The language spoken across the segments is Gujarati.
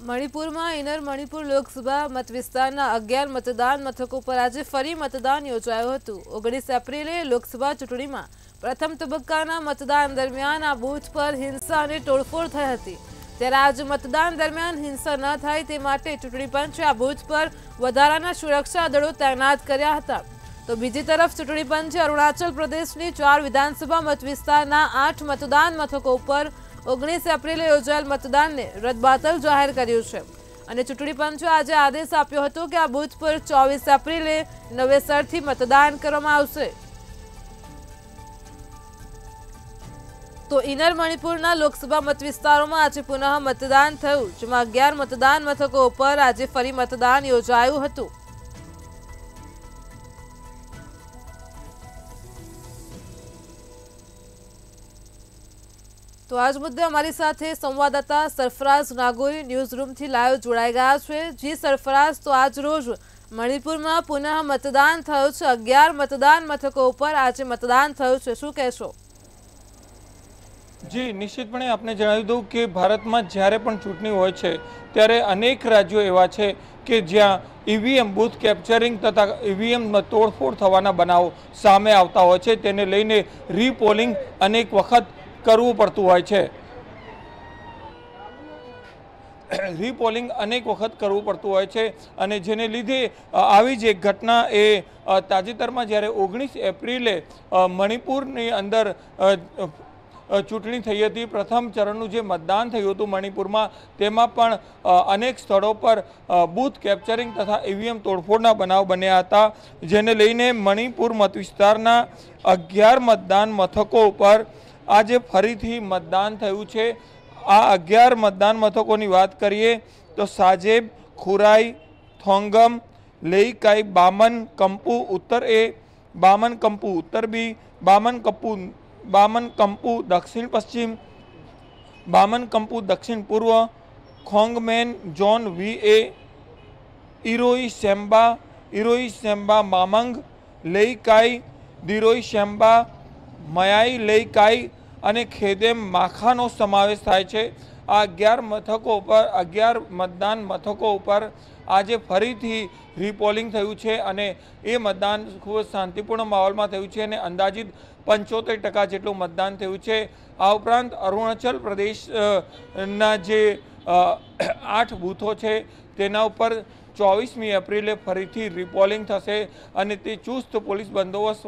મણિપુરમાં ઇનર મણિપુર લોકસભા મતવિસ્તારના અગિયાર મતદાન મથકો પર આજે ફરી મતદાન યોજાયું હતું ઓગણીસ એપ્રિલે લોકસભા ચૂંટણીમાં પ્રથમ તબક્કાના મતદાન દરમિયાન આ બૂથ પર હિંસા અને તોડફોડ થઈ હતી ત્યારે આજે મતદાન દરમિયાન હિંસા ન થાય તે માટે ચૂંટણી પંચે આ બૂથ પર વધારાના સુરક્ષા દળો તૈનાત કર્યા હતા તો બીજી તરફ ચૂંટણી પંચે અરુણાચલ પ્રદેશની ચાર વિધાનસભા મતવિસ્તારના આઠ મતદાન મથકો ઉપર ઓગણીસ એપ્રિલે યોજાયેલ મતદાનને રદબાતલ જાહેર કર્યું છે અને ચૂંટણી પંચે આજે આદેશ આપ્યો હતો કે આ બુથ પર ચોવીસ એપ્રિલે નવેસરથી મતદાન કરવામાં આવશે તો ઇનર મણિપુરના લોકસભા મત વિસ્તારોમાં આજે પુનઃ મતદાન થયું જેમાં અગિયાર મતદાન મથકો ઉપર આજે ફરી મતદાન યોજાયું હતું તો આજ મુદ્દે અમારી સાથે સંવાદદાતા સરફરાઝ નાગોરી ન્યૂઝ રૂમથી લાઈવ જોડાઈ ગયા છે જી સરફરાઝ તો આજ રોજ મણિપુરમાં પુનઃ મતદાન થયું છે અગિયાર મતદાન મથકો ઉપર આજે મતદાન થયું છે શું કહેશો જી નિશ્ચિતપણે આપણે જણાવી દઉં કે ભારતમાં જ્યારે પણ ચૂંટણી હોય છે ત્યારે અનેક રાજ્યો એવા છે કે જ્યાં ઈવીએમ બૂથ કેપ્ચરિંગ તથા ઈવીએમમાં તોડફોડ થવાના બનાવો સામે આવતા હોય છે તેને લઈને રીપોલિંગ અનેક વખત કરવું પડતું હોય છે રીપોલિંગ અનેક વખત કરવું પડતું હોય છે અને જેને લીધે આવી જ એક ઘટના એ તાજેતરમાં જ્યારે ઓગણીસ એપ્રિલે મણિપુરની અંદર ચૂંટણી થઈ હતી પ્રથમ ચરણનું જે મતદાન થયું હતું મણિપુરમાં તેમાં પણ અનેક સ્થળો પર બૂથ કેપ્ચરિંગ તથા ઈવીએમ તોડફોડના બનાવ બન્યા હતા જેને લઈને મણિપુર મતવિસ્તારના અગિયાર મતદાન મથકો ઉપર आज ફરીથી મતદાન થયું છે આ 11 મતદાન મથકોની વાત કરીએ તો સાજેબ ખુરાઈ થંગમ લેયકાઈ બામન કંપુ ઉત્તર એ બામન કંપુ ઉત્તર બી બામન કંપુ બામન કંપુ દક્ષિણ પશ્ચિમ બામન કંપુ દક્ષિણ પૂર્વ ખોંગમેન ઝોન વી એ ઈરોઈ સેમ્બા ઈરોઈ સેમ્બા મામંગ લેયકાઈ દીરોઈ સેમ્બા મયાઈ લેયકાઈ અને ખેદેમ માખાનો સમાવેશ થાય છે આ અગિયાર મથકો પર અગિયાર મતદાન મથકો ઉપર આજે ફરીથી રીપોલિંગ થયું છે અને એ મતદાન ખૂબ શાંતિપૂર્ણ માહોલમાં થયું છે અને અંદાજિત પંચોતેર ટકા જેટલું મતદાન થયું છે આ ઉપરાંત અરુણાચલ પ્રદેશના જે આઠ બૂથો છે તેના ઉપર ચોવીસમી એપ્રિલે ફરીથી રિપોલિંગ થશે અને તે ચુસ્ત પોલીસ બંદોબસ્ત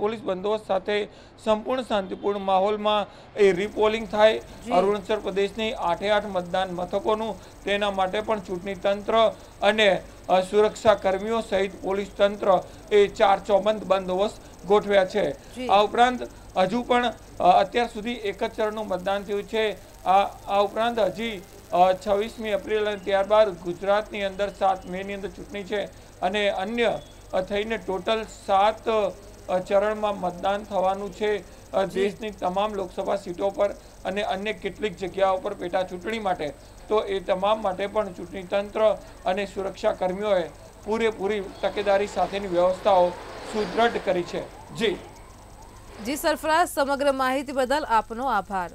પોલીસ બંદોબસ્ત સાથે સંપૂર્ણ શાંતિપૂર્ણ માહોલમાં એ રિપોલિંગ થાય અરુણાચલ પ્રદેશની આઠે આઠ મતદાન મથકોનું તેના માટે પણ ચૂંટણી તંત્ર અને સુરક્ષા કર્મીઓ સહિત પોલીસ તંત્ર એ ચાર ચોબંધ બંદોબસ્ત ગોઠવ્યા છે આ ઉપરાંત હજુ પણ અત્યાર સુધી એક જ ચરણનું મતદાન થયું છે આ ઉપરાંત હજી છવ્વીસમી એપ્રિલ અને ત્યારબાદ ગુજરાતની અંદર સાત મેની અંદર ચૂંટણી છે અને અન્ય થઈને ટોટલ સાત ચરણમાં મતદાન થવાનું છે દેશની તમામ લોકસભા સીટો પર અને અન્ય કેટલીક જગ્યાઓ પર પેટા ચૂંટણી માટે તો એ તમામ માટે પણ ચૂંટણી તંત્ર અને સુરક્ષા કર્મીઓએ પૂરેપૂરી તકેદારી સાથેની વ્યવસ્થાઓ સુદ્રઢ કરી છે જી જી સરફરાજ સમગ્ર માહિતી બદલ આપનો આભાર